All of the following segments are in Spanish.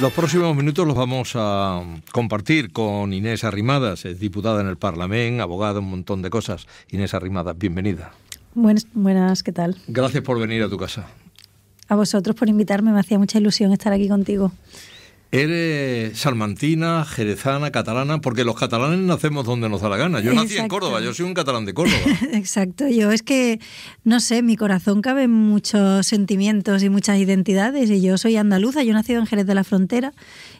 Los próximos minutos los vamos a compartir con Inés Arrimadas, es diputada en el Parlamento, abogada, un montón de cosas. Inés Arrimadas, bienvenida. Buenas, buenas, ¿qué tal? Gracias por venir a tu casa. A vosotros por invitarme, me hacía mucha ilusión estar aquí contigo. Eres salmantina, jerezana, catalana, porque los catalanes nacemos donde nos da la gana. Yo nací en Córdoba, yo soy un catalán de Córdoba. Exacto, yo es que, no sé, mi corazón cabe muchos sentimientos y muchas identidades y yo soy andaluza, yo he nacido en Jerez de la Frontera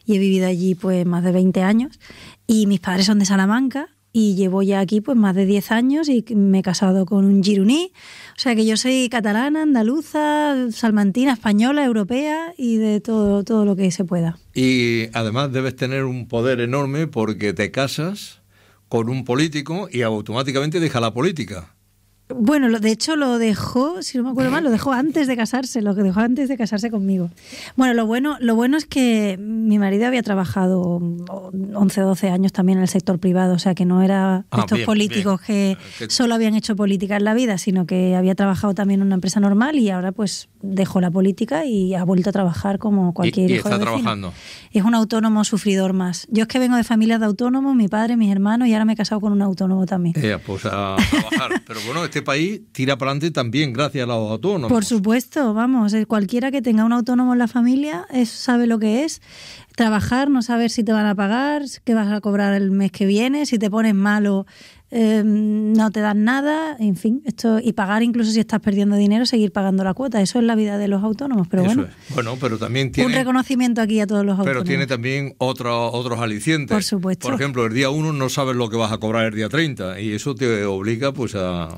y he vivido allí pues más de 20 años y mis padres son de Salamanca y llevo ya aquí pues más de 10 años y me he casado con un giruní. O sea que yo soy catalana, andaluza, salmantina, española, europea y de todo, todo lo que se pueda. Y además debes tener un poder enorme porque te casas con un político y automáticamente deja la política. Bueno, de hecho lo dejó, si no me acuerdo mal, lo dejó antes de casarse, lo que dejó antes de casarse conmigo. Bueno, lo bueno, lo bueno es que mi marido había trabajado 11 o 12 años también en el sector privado, o sea que no era ah, estos políticos que ah, solo habían hecho política en la vida, sino que había trabajado también en una empresa normal y ahora pues dejó la política y ha vuelto a trabajar como cualquier otro. y está trabajando. Es un autónomo sufridor más. Yo es que vengo de familia de autónomos, mi padre, mis hermanos y ahora me he casado con un autónomo también. pues a trabajar, pero bueno, este este país tira para adelante también gracias a los autónomos. Por supuesto, vamos, eh, cualquiera que tenga un autónomo en la familia eh, sabe lo que es trabajar, no saber si te van a pagar, qué vas a cobrar el mes que viene, si te pones malo, eh, no te dan nada, en fin, esto y pagar incluso si estás perdiendo dinero, seguir pagando la cuota, eso es la vida de los autónomos, pero bueno. Bueno, pero también tiene un reconocimiento aquí a todos los autónomos. Pero tiene también otros otros alicientes. Por supuesto. Por ejemplo, el día 1 no sabes lo que vas a cobrar el día 30 y eso te obliga pues a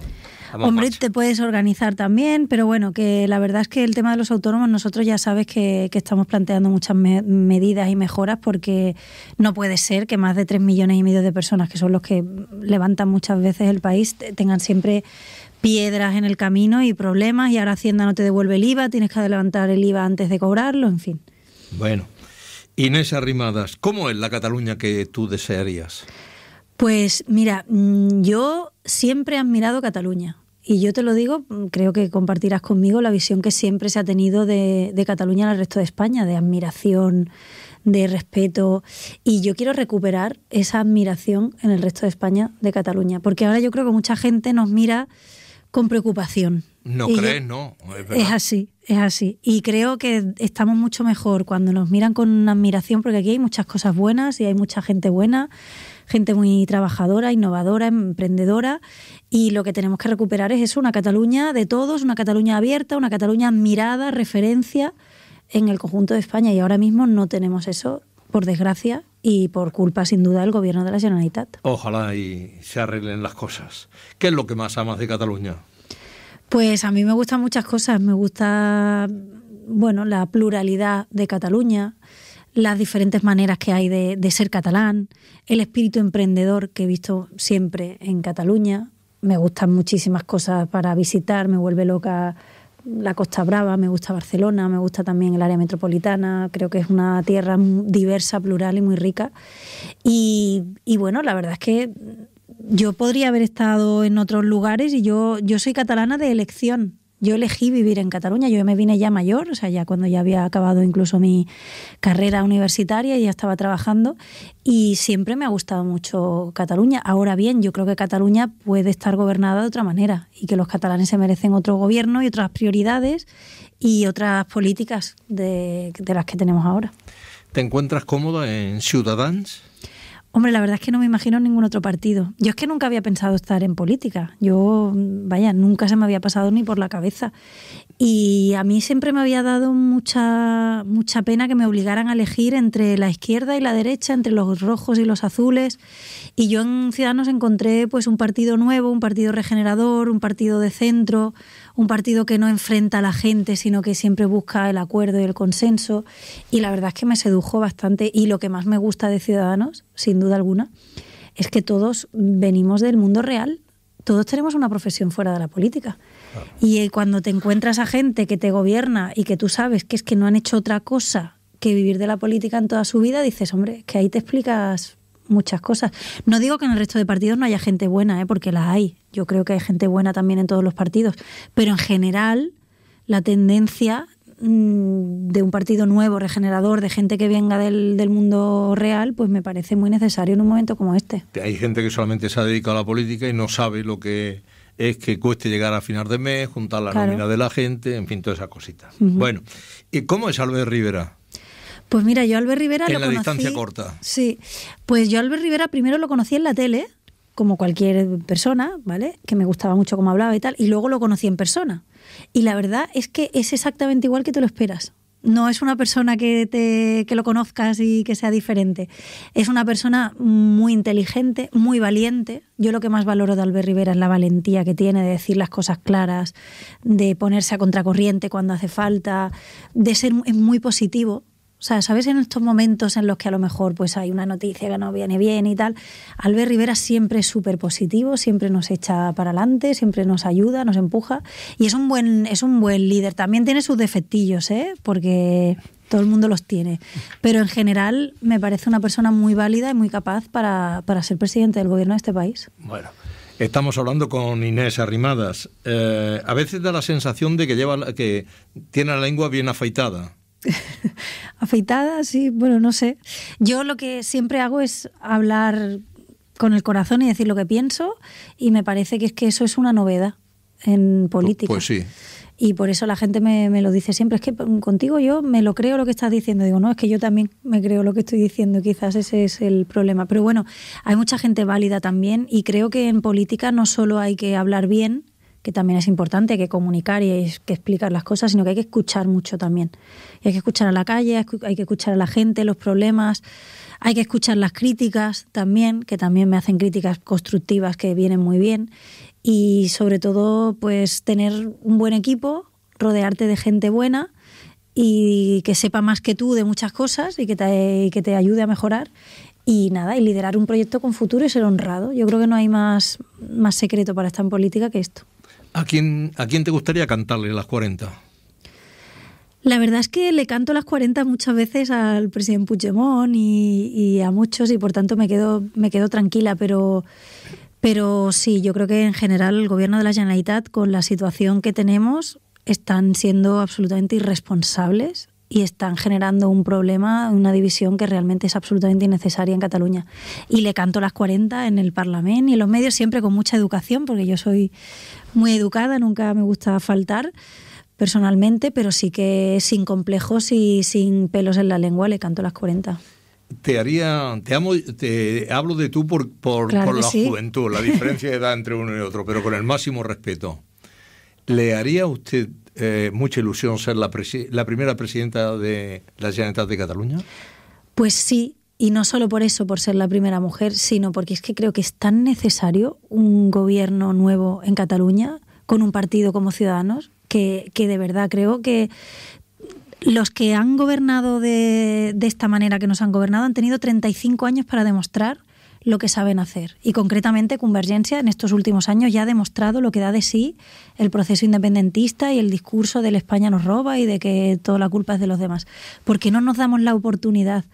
Hombre, te puedes organizar también, pero bueno, que la verdad es que el tema de los autónomos, nosotros ya sabes que, estamos planteando muchas medidas y mejoras porque no puede ser que más de tres millones y medio de personas, que son los que levantan muchas veces el país, tengan siempre piedras en el camino y problemas y ahora Hacienda no te devuelve el IVA, tienes que levantar el IVA antes de cobrarlo, en fin. Bueno, Inés Arrimadas, ¿cómo es la Cataluña que tú desearías? Pues mira, mm, yo siempre he admirado Cataluña. Y yo te lo digo, mm, creo que compartirás conmigo la visión que siempre se ha tenido de, Cataluña en el resto de España, de admiración, de respeto. Y yo quiero recuperar esa admiración en el resto de España de Cataluña, porque ahora yo creo que mucha gente nos mira con preocupación. No crees, no. Es, es, así, es así. Y creo que estamos mucho mejor cuando nos miran con admiración, porque aquí hay muchas cosas buenas y hay mucha gente buena gente muy trabajadora, innovadora, emprendedora y lo que tenemos que recuperar es eso, una Cataluña de todos, una Cataluña abierta, una Cataluña mirada, referencia en el conjunto de España y ahora mismo no tenemos eso, por desgracia, y por culpa sin duda del gobierno de la Generalitat. Ojalá y se arreglen las cosas. ¿Qué es lo que más amas de Cataluña? Pues a mí me gustan muchas cosas. Me gusta, bueno, la pluralidad de Cataluña las diferentes maneras que hay de, ser catalán, el espíritu emprendedor que he visto siempre en Cataluña. Me gustan muchísimas cosas para visitar, me vuelve loca la Costa Brava, me gusta Barcelona, me gusta también el área metropolitana, creo que es una tierra diversa, plural y muy rica. Y, bueno, la verdad es que yo podría haber estado en otros lugares y yo, yo soy catalana de elección, yo elegí vivir en Cataluña, yo me vine ya mayor, o sea, ya cuando ya había acabado incluso mi carrera universitaria y ya estaba trabajando y siempre me ha gustado mucho Cataluña. Ahora bien, yo creo que Cataluña puede estar gobernada de otra manera y que los catalanes se merecen otro gobierno y otras prioridades y otras políticas de, las que tenemos ahora. ¿Te encuentras cómoda en Ciudadans? Hombre, la verdad es que no me imagino ningún otro partido. Yo es que nunca había pensado estar en política. Yo, vaya, nunca se me había pasado ni por la cabeza. Y a mí siempre me había dado mucha, mucha pena que me obligaran a elegir entre la izquierda y la derecha, entre los rojos y los azules. Y yo en Ciudadanos encontré pues un partido nuevo, un partido regenerador, un partido de centro, un partido que no enfrenta a la gente, sino que siempre busca el acuerdo y el consenso. Y la verdad es que me sedujo bastante. Y lo que más me gusta de Ciudadanos, sin duda alguna, es que todos venimos del mundo real. Todos tenemos una profesión fuera de la política. Y eh, cuando te encuentras a gente que te gobierna y que tú sabes que es que no han hecho otra cosa que vivir de la política en toda su vida, dices, hombre, que ahí te explicas muchas cosas. No digo que en el resto de partidos no haya gente buena, ¿eh? porque las hay. Yo creo que hay gente buena también en todos los partidos. Pero en general, la tendencia mm, de un partido nuevo, regenerador, de gente que venga del, del, mundo real, pues me parece muy necesario en un momento como este. Hay gente que solamente se ha dedicado a la política y no sabe lo que es que cueste llegar a final de mes, juntar la nómina de la gente, en fin, todas esas cositas. Bueno, ¿y cómo es Albert Rivera? Pues mira, yo Albert Rivera en lo la distancia corta. Sí, pues yo Albert Rivera primero lo conocí en la tele, como cualquier persona, ¿vale? Que me gustaba mucho cómo hablaba y tal, y luego lo conocí en persona. Y la verdad es que es exactamente igual que te lo esperas. No es una persona que, te, lo conozcas y que sea diferente. Es una persona muy inteligente, muy valiente. Yo lo que más valoro de Albert Rivera es la valentía que tiene de decir las cosas claras, de ponerse a contracorriente cuando hace falta, de ser muy positivo o sea, ¿sabes? En estos momentos en los que a lo mejor pues hay una noticia que no viene bien y tal, Albert Rivera siempre es súper positivo, siempre nos echa para adelante, siempre nos ayuda, nos empuja. Y es un buen, es un buen líder. También tiene sus defectillos, ¿eh? Porque todo el mundo los tiene. Pero en general me parece una persona muy válida y muy capaz para, ser presidente del gobierno de este país. Bueno. Estamos hablando con Inés Arrimadas. Eh, a veces da la sensación de que lleva que tiene la lengua bien afeitada. afeitada, sí, bueno, no sé. Yo lo que siempre hago es hablar con el corazón y decir lo que pienso y me parece que es que eso es una novedad en política. Pues sí. Y por eso la gente me, me, lo dice siempre, es que contigo yo me lo creo lo que estás diciendo. Digo, no, es que yo también me creo lo que estoy diciendo, quizás ese es el problema. Pero bueno, hay mucha gente válida también y creo que en política no solo hay que hablar bien, que también es importante, que comunicar y que explicar las cosas, sino que hay que escuchar mucho también. hay que escuchar a la calle, hay que escuchar a la gente, los problemas, hay que escuchar las críticas también, que también me hacen críticas constructivas que vienen muy bien. Y sobre todo, pues tener un buen equipo, rodearte de gente buena y que sepa más que tú de muchas cosas y que te, que te ayude a mejorar y nada, y liderar un proyecto con futuro y ser honrado. Yo creo que no hay más, más secreto para estar en política que esto. ¿A quién, te gustaría cantarle las 40? La verdad es que le canto las 40 muchas veces al presidente Puigdemont y, a muchos y por tanto me quedo, me quedo tranquila, pero, pero sí, yo creo que en general el gobierno de la Generalitat con la situación que tenemos están siendo absolutamente irresponsables y están generando un problema, una división que realmente es absolutamente innecesaria en Cataluña. Y le canto las 40 en el Parlamento y en los medios siempre con mucha educación, porque yo soy muy educada, nunca me gusta faltar personalmente, pero sí que sin complejos y sin pelos en la lengua le canto las 40 te haría, te amo, hablo de tú por, la juventud, la diferencia de edad entre uno y otro, pero con el máximo respeto. ¿Le haría usted eh, mucha ilusión ser la, primera presidenta de la Generalitat de Cataluña? Pues sí, y no solo por eso, por ser la primera mujer, sino porque es que creo que es tan necesario un gobierno nuevo en Cataluña con un partido como Ciudadanos, que, de verdad creo que los que han gobernado de, de, esta manera que nos han gobernado han tenido 35 años para demostrar lo que saben hacer. Y concretamente Convergencia en estos últimos años ya ha demostrado lo que da de sí el proceso independentista y el discurso del España nos roba y de que toda la culpa es de los demás. Porque no nos damos la oportunidad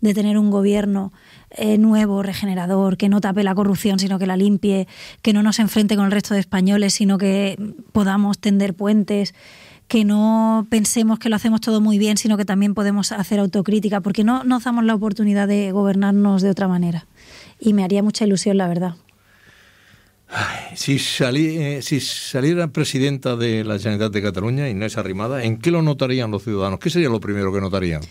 de tener un gobierno eh, nuevo, regenerador, que no tape la corrupción, sino que la limpie, que no nos enfrente con el resto de españoles, sino que podamos tender puentes, que no pensemos que lo hacemos todo muy bien, sino que también podemos hacer autocrítica, porque no nos damos la oportunidad de gobernarnos de otra manera y me haría mucha ilusión, la verdad. si, eh, si saliera presidenta de la Generalitat de Cataluña, y no es Arrimada, ¿en qué lo notarían los ciudadanos? ¿Qué sería lo primero que notarían?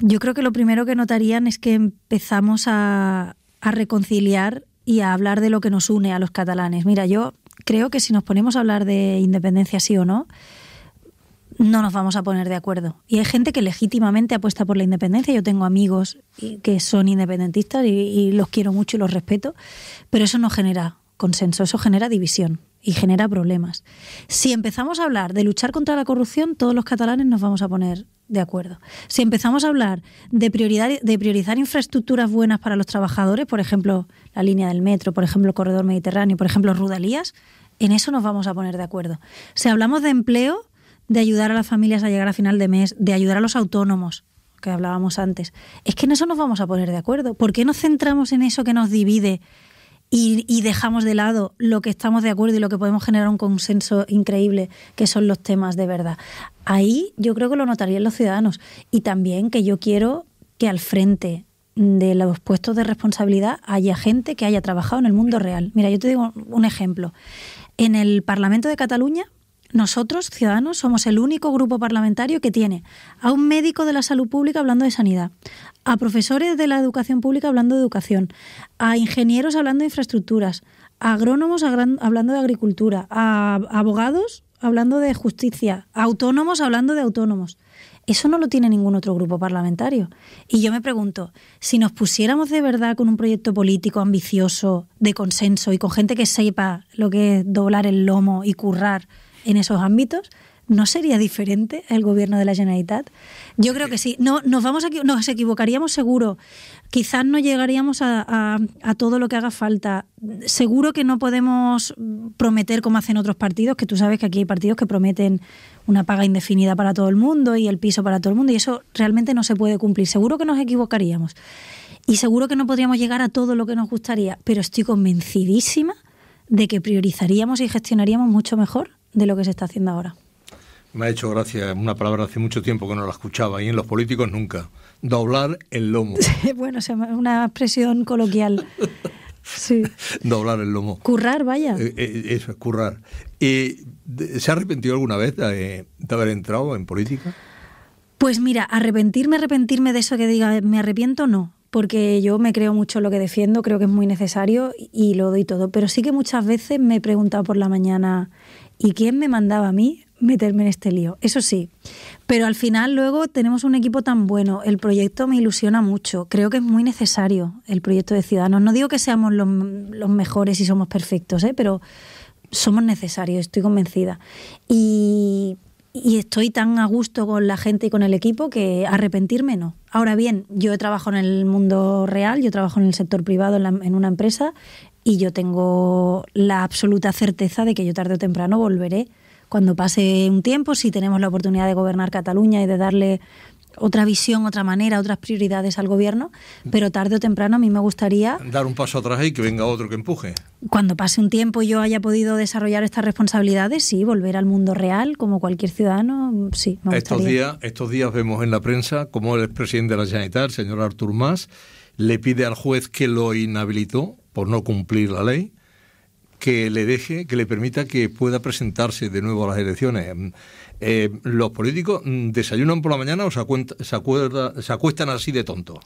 Yo creo que lo primero que notarían es que empezamos a, a reconciliar y a hablar de lo que nos une a los catalanes. Mira, yo creo que si nos ponemos a hablar de independencia sí o no, no nos vamos a poner de acuerdo. Y hay gente que legítimamente apuesta por la independencia. Yo tengo amigos que son independentistas y, los quiero mucho y los respeto, pero eso no genera consenso, eso genera división y genera problemas. Si empezamos a hablar de luchar contra la corrupción, todos los catalanes nos vamos a poner de acuerdo. Si empezamos a hablar de, de priorizar infraestructuras buenas para los trabajadores, por ejemplo, la línea del metro, por ejemplo, el corredor mediterráneo, por ejemplo, Rudalías, en eso nos vamos a poner de acuerdo. Si hablamos de empleo, de ayudar a las familias a llegar a final de mes, de ayudar a los autónomos que hablábamos antes. Es que en eso nos vamos a poner de acuerdo. ¿Por qué nos centramos en eso que nos divide y, y dejamos de lado lo que estamos de acuerdo y lo que podemos generar un consenso increíble, que son los temas de verdad? Ahí yo creo que lo notarían los ciudadanos. Y también que yo quiero que al frente de los puestos de responsabilidad haya gente que haya trabajado en el mundo real. Mira, yo te digo un ejemplo. En el Parlamento de Cataluña nosotros, ciudadanos, somos el único grupo parlamentario que tiene a un médico de la salud pública hablando de sanidad, a profesores de la educación pública hablando de educación, a ingenieros hablando de infraestructuras, a agrónomos hablando de agricultura, a abogados hablando de justicia, a autónomos hablando de autónomos. Eso no lo tiene ningún otro grupo parlamentario. Y yo me pregunto, si nos pusiéramos de verdad con un proyecto político ambicioso, de consenso y con gente que sepa lo que es doblar el lomo y currar, en esos ámbitos, ¿no sería diferente el gobierno de la Generalitat? Yo creo que sí. No, nos, vamos a, nos equivocaríamos seguro. Quizás no llegaríamos a, todo lo que haga falta. Seguro que no podemos prometer como hacen otros partidos, que tú sabes que aquí hay partidos que prometen una paga indefinida para todo el mundo y el piso para todo el mundo, y eso realmente no se puede cumplir. Seguro que nos equivocaríamos. Y seguro que no podríamos llegar a todo lo que nos gustaría, pero estoy convencidísima de que priorizaríamos y gestionaríamos mucho mejor de lo que se está haciendo ahora. Me ha hecho gracia una palabra hace mucho tiempo que no la escuchaba y en los políticos nunca. Doblar el lomo. bueno, es una expresión coloquial. Sí. Doblar el lomo. Currar, vaya. Eh, eh, eso currar. ¿Se ha arrepentido alguna vez eh, de, haber entrado en política? Pues mira, arrepentirme, arrepentirme de eso que diga, me arrepiento, no porque yo me creo mucho lo que defiendo, creo que es muy necesario y lo doy todo. Pero sí que muchas veces me he preguntado por la mañana, ¿Y quién me mandaba a mí meterme en este lío? Eso sí, pero al final luego tenemos un equipo tan bueno, el proyecto me ilusiona mucho, creo que es muy necesario el proyecto de Ciudadanos. No digo que seamos los, mejores y somos perfectos, ¿eh? pero somos necesarios, estoy convencida. Y, estoy tan a gusto con la gente y con el equipo que arrepentirme no. Ahora bien, yo trabajo en el mundo real, yo trabajo en el sector privado, en una empresa, y yo tengo la absoluta certeza de que yo tarde o temprano volveré. Cuando pase un tiempo, si tenemos la oportunidad de gobernar Cataluña y de darle otra visión, otra manera, otras prioridades al gobierno, pero tarde o temprano a mí me gustaría... Dar un paso atrás y que venga otro que empuje. Cuando pase un tiempo y yo haya podido desarrollar estas responsabilidades, sí, volver al mundo real como cualquier ciudadano, sí. estos, días, estos días vemos en la prensa cómo el expresidente de la Generalitat, el señor Artur Mas, le pide al juez que lo inhabilitó por no cumplir la ley, que le deje, que le permita que pueda presentarse de nuevo a las elecciones. Mm, eh, los políticos mm, desayunan por la mañana o se, acuerda, se acuestan así de tonto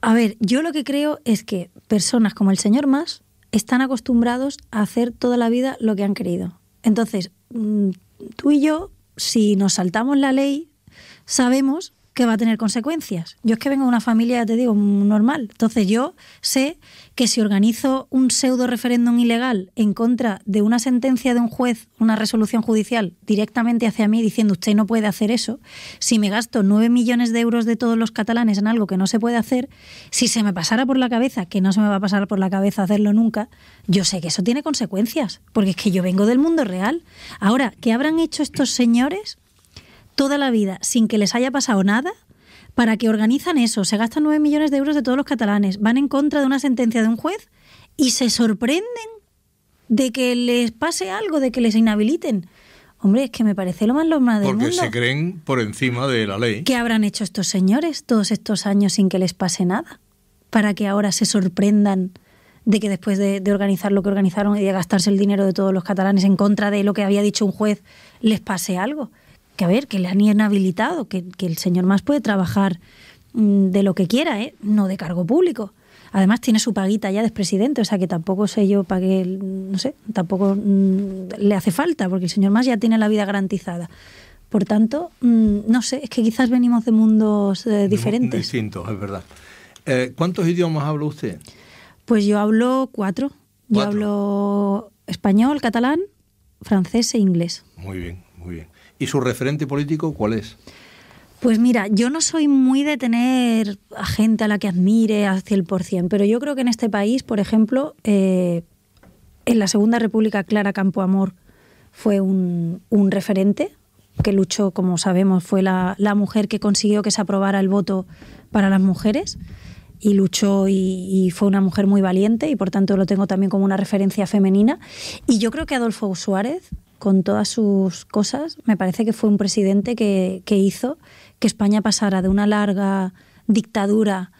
A ver, yo lo que creo es que personas como el señor Mas están acostumbrados a hacer toda la vida lo que han querido. Entonces, mm, tú y yo, si nos saltamos la ley, sabemos que va a tener consecuencias. Yo es que vengo de una familia, te digo, normal. Entonces yo sé que si organizo un pseudo referéndum ilegal en contra de una sentencia de un juez, una resolución judicial, directamente hacia mí diciendo usted no puede hacer eso, si me gasto nueve millones de euros de todos los catalanes en algo que no se puede hacer, si se me pasara por la cabeza, que no se me va a pasar por la cabeza hacerlo nunca, yo sé que eso tiene consecuencias, porque es que yo vengo del mundo real. Ahora, ¿qué habrán hecho estos señores? toda la vida sin que les haya pasado nada, para que organizan eso, se gastan 9 millones de euros de todos los catalanes, van en contra de una sentencia de un juez y se sorprenden de que les pase algo, de que les inhabiliten. Hombre, es que me parece lo más lo más del Porque se creen por encima de la ley. ¿Qué habrán hecho estos señores todos estos años sin que les pase nada? Para que ahora se sorprendan de que después de, organizar lo que organizaron y de gastarse el dinero de todos los catalanes en contra de lo que había dicho un juez, les pase algo que a ver, que le han inhabilitado, que, el señor más puede trabajar mm, de lo que quiera, ¿eh? no de cargo público. Además tiene su paguita ya de presidente o sea que tampoco sé yo para mm, no sé, tampoco mm, le hace falta, porque el señor más ya tiene la vida garantizada. Por tanto, no sé, es que quizás venimos de mundos eh, diferentes. Distintos, es verdad. Eh, ¿Cuántos idiomas habla usted? Pues yo hablo cuatro. Yo hablo español, catalán, francés e inglés. Muy bien, muy bien. ¿Y su referente político cuál es? Pues mira, yo no soy muy de tener a gente a la que admire al 100%, pero yo creo que en este país, por ejemplo, eh, en la Segunda República Clara Campoamor fue un, referente que luchó, como sabemos, fue la, mujer que consiguió que se aprobara el voto para las mujeres y luchó y, fue una mujer muy valiente y por tanto lo tengo también como una referencia femenina. Y yo creo que Adolfo Suárez con todas sus cosas. Me parece que fue un presidente que, hizo que España pasara de una larga dictadura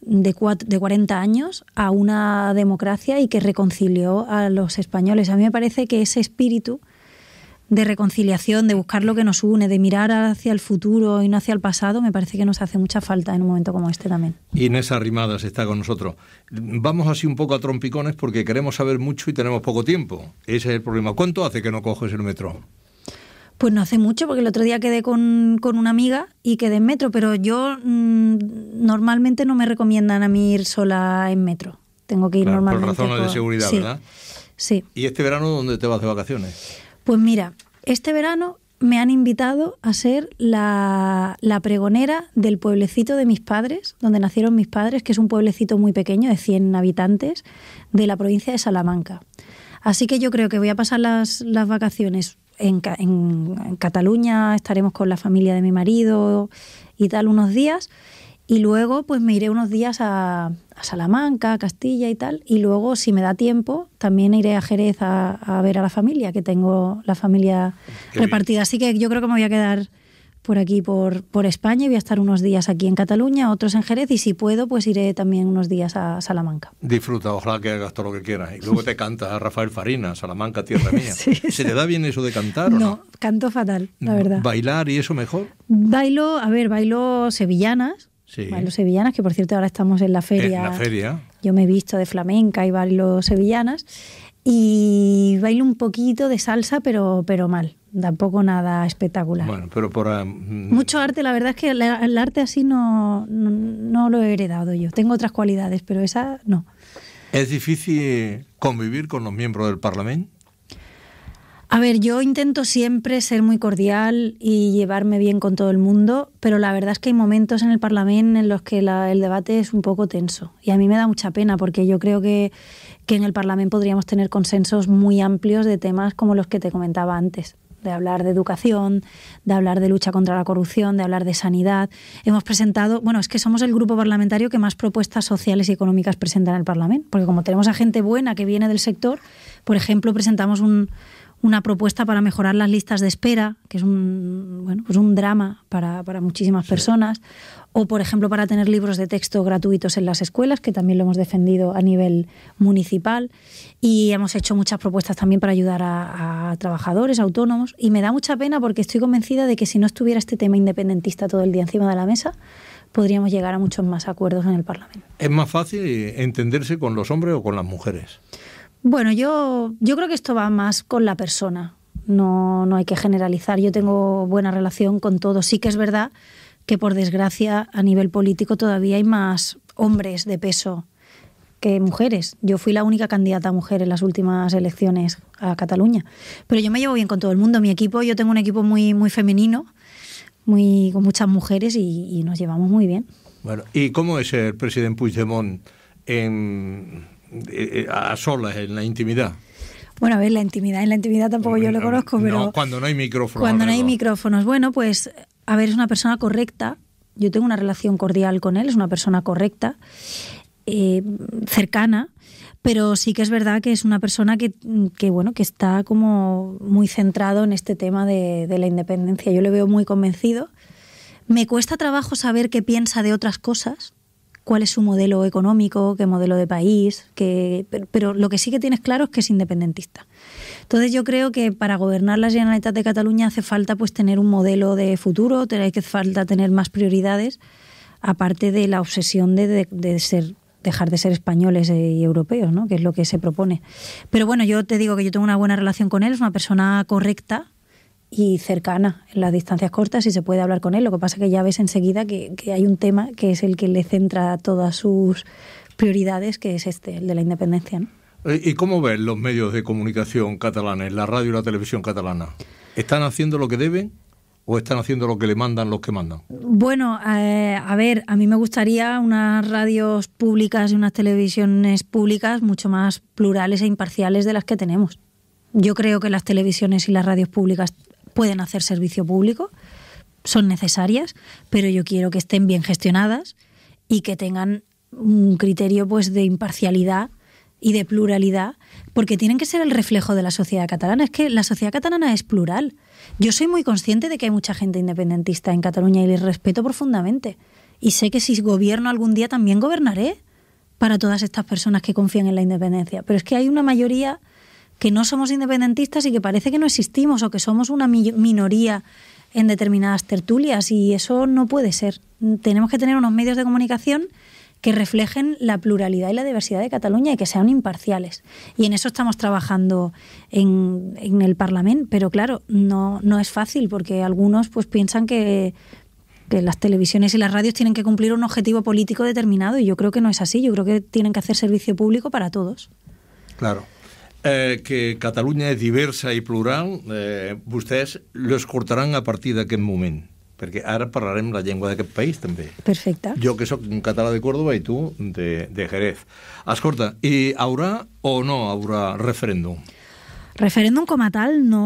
de, de 40 años a una democracia y que reconcilió a los españoles. A mí me parece que ese espíritu de reconciliación, de buscar lo que nos une, de mirar hacia el futuro y no hacia el pasado, me parece que nos hace mucha falta en un momento como este también. Inés Arrimadas está con nosotros. Vamos así un poco a trompicones porque queremos saber mucho y tenemos poco tiempo. Ese es el problema. ¿Cuánto hace que no coges el metro? Pues no hace mucho, porque el otro día quedé con, con una amiga y quedé en metro, pero yo mm, normalmente no me recomiendan a mí ir sola en metro. Tengo que ir normalmente. Por razones de seguridad, ¿verdad? Sí. ¿Y este verano dónde te vas de vacaciones? Pues mira, este verano me han invitado a ser la, pregonera del pueblecito de mis padres, donde nacieron mis padres, que es un pueblecito muy pequeño, de 100 habitantes, de la provincia de Salamanca. Así que yo creo que voy a pasar las, vacaciones en, en Cataluña, estaremos con la familia de mi marido y tal unos días. Y luego pues me iré unos días a, Salamanca, a Castilla y tal. Y luego, si me da tiempo, también iré a Jerez a, ver a la familia, que tengo la familia repartida. Así que yo creo que me voy a quedar por aquí, por, por España, y voy a estar unos días aquí en Cataluña, otros en Jerez, y si puedo, pues iré también unos días a Salamanca. Disfruta, ojalá que hagas todo lo que quieras. Y luego te canta Rafael Farina, Salamanca, tierra mía. ¿Se te da bien eso de cantar? no, no, canto fatal, la verdad. ¿Bailar y eso mejor? Bailo, a ver, bailo sevillanas, Bailo sevillanas, que por cierto ahora estamos en la feria. feria. Yo me he visto de flamenca y bailo sevillanas. Y bailo un poquito de salsa, pero, pero mal. Tampoco nada espectacular. Bueno, pero por... Ah, mm. Mucho arte, la verdad es que el, arte así no, no, no lo he heredado yo. Tengo otras cualidades, pero esa no. ¿Es difícil convivir con los miembros del Parlamento? A ver, yo intento siempre ser muy cordial y llevarme bien con todo el mundo, pero la verdad es que hay momentos en el Parlamento en los que el debate es un poco tenso. Y a mí me da mucha pena porque yo creo que, que en el Parlamento podríamos tener consensos muy amplios de temas como los que te comentaba antes de hablar de educación, de hablar de lucha contra la corrupción, de hablar de sanidad. Hemos presentado, bueno, es que somos el grupo parlamentario que más propuestas sociales y económicas presenta en el Parlamento, porque como tenemos a gente buena que viene del sector, por ejemplo, presentamos un, una propuesta para mejorar las listas de espera, que es un, pues drama para, muchísimas personas, o por ejemplo para tener libros de texto gratuitos en las escuelas, que también lo hemos defendido a nivel municipal, y hemos hecho muchas propuestas también para ayudar a, a trabajadores, autónomos, y me da mucha pena porque estoy convencida de que si no estuviera este tema independentista todo el día encima de la mesa, podríamos llegar a muchos más acuerdos en el Parlamento. ¿Es más fácil entenderse con los hombres o con las mujeres? Bueno, yo, yo creo que esto va más con la persona. No, no hay que generalizar. Yo tengo buena relación con todos. Sí que es verdad que, por desgracia, a nivel político todavía hay más hombres de peso que mujeres. Yo fui la única candidata mujer en las últimas elecciones a Cataluña. Pero yo me llevo bien con todo el mundo. Mi equipo, yo tengo un equipo muy, muy femenino, muy, con muchas mujeres y, nos llevamos muy bien. Bueno, ¿y cómo es el presidente Puigdemont en eh, eh, a solas, en la intimidad. Bueno, a ver, la intimidad, en la intimidad tampoco yo lo conozco, pero... cuando no hay micrófonos. Cuando no hay micrófonos. Bueno, pues, a ver, es una persona correcta. Yo tengo una relación cordial con él, es una persona correcta, eh, cercana, pero sí que es verdad que es una persona que, que, bueno, que está como muy centrado en este tema de, de la independencia. Yo le veo muy convencido. Me cuesta trabajo saber qué piensa de otras cosas, cuál es su modelo económico, qué modelo de país, que, pero, lo que sí que tienes claro es que es independentista. Entonces yo creo que para gobernar las Generalitat de Cataluña hace falta pues tener un modelo de futuro, hace falta tener más prioridades, aparte de la obsesión de, de, de ser dejar de ser españoles y europeos, ¿no? que es lo que se propone. Pero bueno, yo te digo que yo tengo una buena relación con él, es una persona correcta, y cercana en las distancias cortas y se puede hablar con él. Lo que pasa es que ya ves enseguida que, hay un tema que es el que le centra todas sus prioridades, que es este, el de la independencia. Eh, ¿Y cómo ven los medios de comunicación catalanes, la radio y la televisión catalana? ¿Están haciendo lo que deben? ¿O están haciendo lo que le mandan los que mandan? Bueno, eh, a ver, a mí me gustaría unas radios públicas y unas televisiones públicas mucho más plurales e imparciales de las que tenemos. Yo creo que las televisiones y las radios públicas pueden hacer servicio público, son necesarias, pero yo quiero que estén bien gestionadas y que tengan un criterio pues de imparcialidad y de pluralidad, porque tienen que ser el reflejo de la sociedad catalana. Es que la sociedad catalana es plural. Yo soy muy consciente de que hay mucha gente independentista en Cataluña y les respeto profundamente. Y sé que si gobierno algún día también gobernaré para todas estas personas que confían en la independencia. Pero es que hay una mayoría que no somos independentistas y que parece que no existimos o que somos una minoría en determinadas tertulias y eso no puede ser. Tenemos que tener unos medios de comunicación que reflejen la pluralidad y la diversidad de Cataluña y que sean imparciales. Y en eso estamos trabajando en, el Parlamento, pero claro, no, no es fácil porque algunos pues piensan que, que las televisiones y las radios tienen que cumplir un objetivo político determinado y yo creo que no es así, yo creo que tienen que hacer servicio público para todos. Claro. eh, que Catalunya és diversa i plural, eh, vostès l'escoltaran a partir d'aquest moment perquè ara parlarem la llengua d'aquest país, també. Perfecte. Jo que sóc un català de Córdoba i tu de, de Jerez. Escolta, i hi haurà o no haurà referèndum? Referèndum com a tal no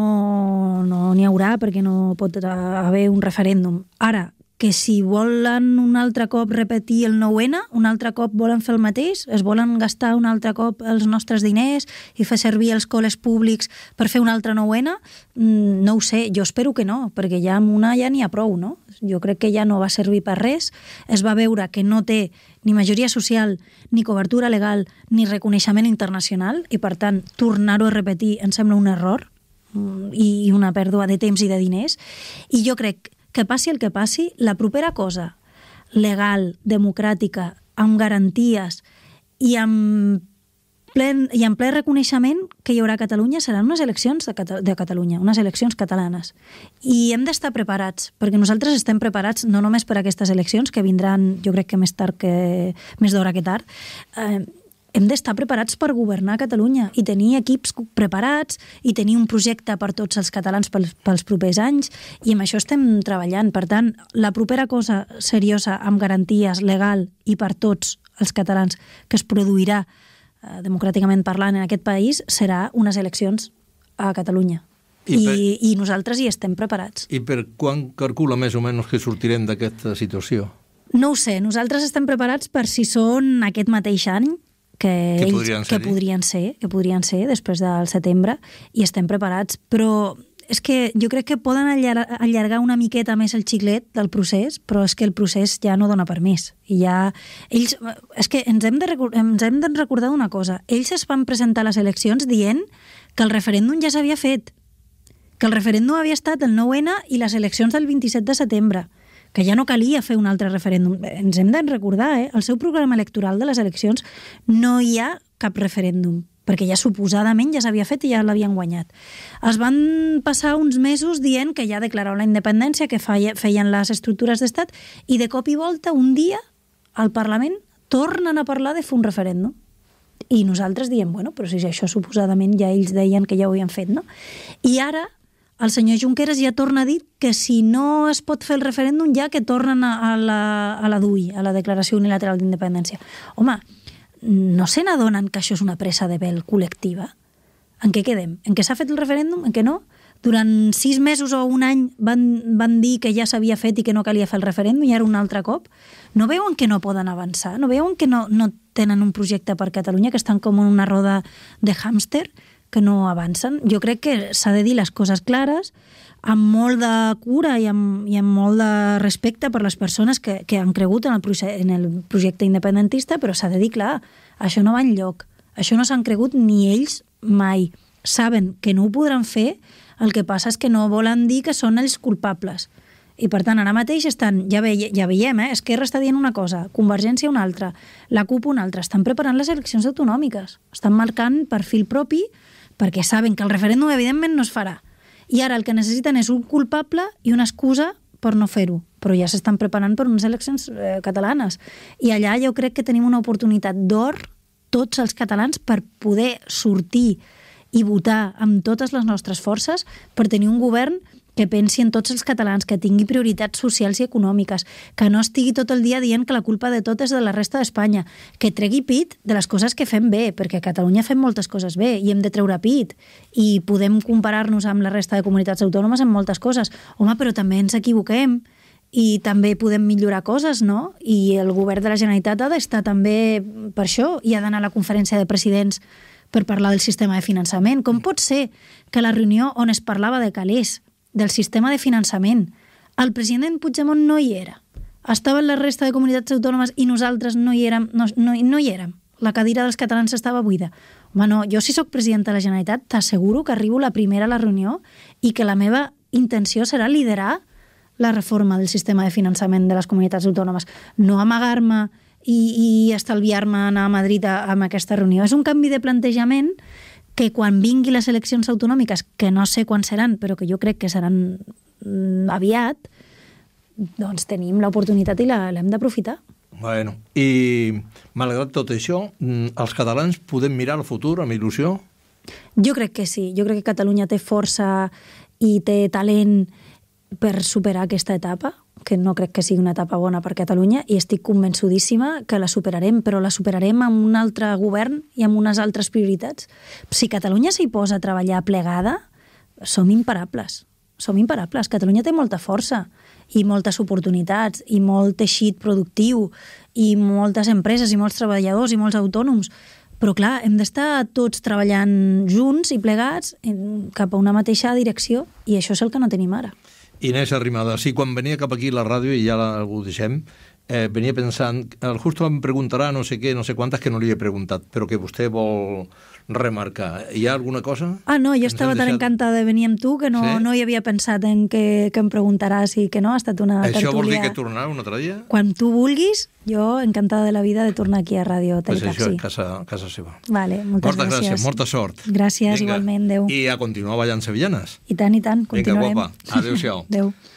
n'hi no haurà perquè no pot haver un referèndum. Ara, que si volen un altre cop repetir el 9-N, un altre cop volen fer el mateix, es volen gastar un altre cop els nostres diners i fer servir els col·les públics per fer un altre 9-N, mm, no ho sé, jo espero que no, perquè ja amb una ja n'hi ha prou, no? Jo crec que ja no va servir per res, es va veure que no té ni majoria social, ni cobertura legal, ni reconeixement internacional, i per tant, tornar-ho a repetir em sembla un error mm, i una pèrdua de temps i de diners, i jo crec que passi el que passi, la propera cosa legal, democràtica, amb garanties i amb plen, i amb ple reconeixement que hi haurà a Catalunya seran unes eleccions de, Cata de Catalunya, unes eleccions catalanes. I hem d'estar preparats, perquè nosaltres estem preparats no només per aquestes eleccions, que vindran jo crec que més tard que... més d'hora que tard, eh, hem d'estar preparats per governar Catalunya i tenir equips preparats i tenir un projecte per tots els catalans pels, pels propers anys i amb això estem treballant. Per tant, la propera cosa seriosa, amb garanties, legal i per tots els catalans que es produirà eh, democràticament parlant en aquest país serà unes eleccions a Catalunya. I, per, I, I nosaltres hi estem preparats. I per quan calcula més o menys que sortirem d'aquesta situació? No ho sé, nosaltres estem preparats per si són aquest mateix any, que, ells, podrien que, podrien ser, que podrien ser després del setembre i estem preparats, però és que jo crec que poden allargar una miqueta més el xiclet del procés, però és que el procés ja no dona per més. I ja... Ells... És que ens hem de, ens hem de recordar una cosa. Ells es van presentar a les eleccions dient que el referèndum ja s'havia fet, que el referèndum havia estat el 9-N i les eleccions del 27 de setembre que ja no calia fer un altre referèndum. Eh, ens hem de recordar, eh? El seu programa electoral de les eleccions no hi ha cap referèndum perquè ja suposadament ja s'havia fet i ja l'havien guanyat. Es van passar uns mesos dient que ja declarau la independència, que feien les estructures d'estat, i de cop i volta, un dia, al Parlament tornen a parlar de fer un referèndum. I nosaltres diem, bueno, però si això suposadament ja ells deien que ja ho havien fet, no? I ara el senyor Junqueras ja torna a dir que si no es pot fer el referèndum ja que tornen a, la, a la DUI, a la Declaració Unilateral d'Independència. Home, no se n'adonen que això és una pressa de vel col·lectiva? En què quedem? En què s'ha fet el referèndum? En què no? Durant sis mesos o un any van, van dir que ja s'havia fet i que no calia fer el referèndum i ara un altre cop? No veuen que no poden avançar? No veuen que no, no tenen un projecte per Catalunya, que estan com en una roda de hàmster? que no avancen. Jo crec que s'ha de dir les coses clares, amb molt de cura i amb, i amb molt de respecte per les persones que, que han cregut en el, en el projecte independentista, però s'ha de dir clar, això no va en lloc. Això no s'han cregut ni ells mai. Saben que no ho podran fer, el que passa és que no volen dir que són els culpables. I per tant, ara mateix estan, ja, ve, ja veiem, eh? Esquerra està dient una cosa, Convergència una altra, la CUP una altra, estan preparant les eleccions autonòmiques, estan marcant perfil propi, perquè saben que el referèndum evidentment no es farà. I ara el que necessiten és un culpable i una excusa per no fer-ho. Però ja s'estan preparant per unes eleccions eh, catalanes. I allà jo crec que tenim una oportunitat d'or tots els catalans per poder sortir i votar amb totes les nostres forces per tenir un govern que pensi en tots els catalans, que tingui prioritats socials i econòmiques, que no estigui tot el dia dient que la culpa de tot és de la resta d'Espanya, que tregui pit de les coses que fem bé, perquè a Catalunya fem moltes coses bé i hem de treure pit i podem comparar-nos amb la resta de comunitats autònomes en moltes coses. Home, però també ens equivoquem i també podem millorar coses, no? I el govern de la Generalitat ha d'estar també per això i ha d'anar a la conferència de presidents per parlar del sistema de finançament. Com pot ser que la reunió on es parlava de calés del sistema de finançament. El president Puigdemont no hi era. Estaven la resta de comunitats autònomes i nosaltres no hi érem. No, no, no hi érem. La cadira dels catalans estava buida. Home, no, jo si sóc president de la Generalitat t'asseguro que arribo la primera a la reunió i que la meva intenció serà liderar la reforma del sistema de finançament de les comunitats autònomes. No amagar-me i, i estalviar-me anar a Madrid a, a aquesta reunió. És un canvi de plantejament que quan vingui les eleccions autonòmiques, que no sé quan seran, però que jo crec que seran mm, aviat, doncs tenim l'oportunitat i l'hem d'aprofitar. Bueno, i malgrat tot això, mm, els catalans podem mirar al futur amb il·lusió? Jo crec que sí. Jo crec que Catalunya té força i té talent per superar aquesta etapa que no crec que sigui una etapa bona per Catalunya i estic convençudíssima que la superarem, però la superarem amb un altre govern i amb unes altres prioritats. Si Catalunya s'hi posa a treballar plegada, som imparables. Som imparables. Catalunya té molta força i moltes oportunitats i molt teixit productiu i moltes empreses i molts treballadors i molts autònoms. Però, clar, hem d'estar tots treballant junts i plegats cap a una mateixa direcció i això és el que no tenim ara. Inés Arrimada, sí, quan venia cap aquí a la ràdio, i ja la, ho deixem, eh, venia pensant, el eh, Justo em preguntarà no sé què, no sé quantes que no li he preguntat, però que vostè vol, remarcar. Hi ha alguna cosa? Ah, no, jo estava tan encantada de venir amb tu que no, sí? no hi havia pensat en que, que em preguntaràs i que no, ha estat una tertúlia... Això vol dir que tornar un altre dia? Quan tu vulguis, jo encantada de la vida de tornar aquí a Ràdio Telecaxi. Pues això, sí. casa, casa seva. Vale, moltes Moltes gràcies. gràcies, molta sort. Gràcies, Vinga. igualment, Déu. I a continuar ballant sevillanes. I tant, i tant, continuarem. Vinga, guapa, adéu-siau. Adéu. -siau. Adéu.